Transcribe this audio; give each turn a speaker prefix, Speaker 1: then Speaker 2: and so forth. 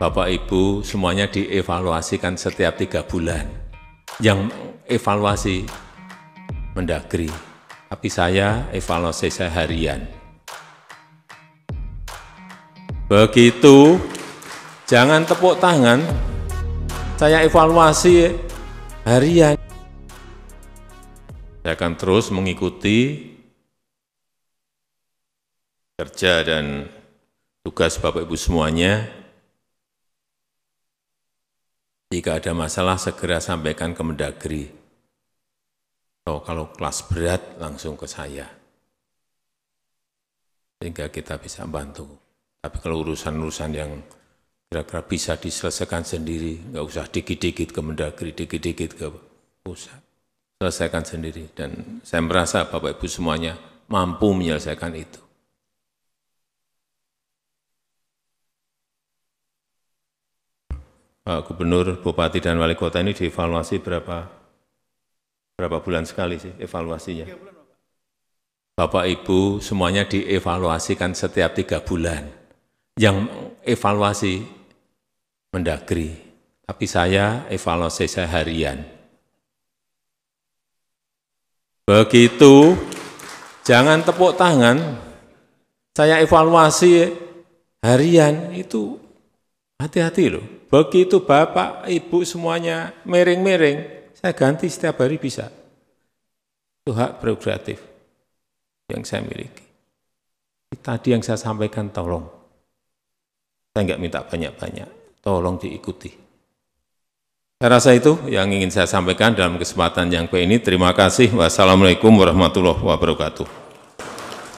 Speaker 1: Bapak Ibu semuanya dievaluasikan setiap tiga bulan. Yang evaluasi mendagri, tapi saya evaluasi seharian. Begitu, jangan tepuk tangan, saya evaluasi harian. Saya akan terus mengikuti kerja dan tugas Bapak Ibu semuanya jika ada masalah, segera sampaikan ke Mendagri. Atau kalau kelas berat, langsung ke saya. Sehingga kita bisa bantu. Tapi kalau urusan-urusan yang kira-kira bisa diselesaikan sendiri, nggak usah dikit-dikit ke Mendagri, dikit-dikit ke pusat. Selesaikan sendiri. Dan saya merasa Bapak-Ibu semuanya mampu menyelesaikan itu. Eh, gubernur, Bupati, dan Wali Kota ini dievaluasi berapa berapa bulan sekali sih evaluasinya? Bapak, Ibu, semuanya dievaluasikan setiap tiga bulan. Yang evaluasi mendagri, tapi saya evaluasi saya harian. Begitu, jangan tepuk tangan, saya evaluasi harian itu Hati-hati loh, begitu bapak, ibu semuanya miring-miring, saya ganti setiap hari bisa. Itu hak prerogatif yang saya miliki. Tadi yang saya sampaikan tolong, saya nggak minta banyak-banyak, tolong diikuti. Saya rasa itu yang ingin saya sampaikan dalam kesempatan yang ke ini. Terima kasih. Wassalamualaikum warahmatullahi wabarakatuh.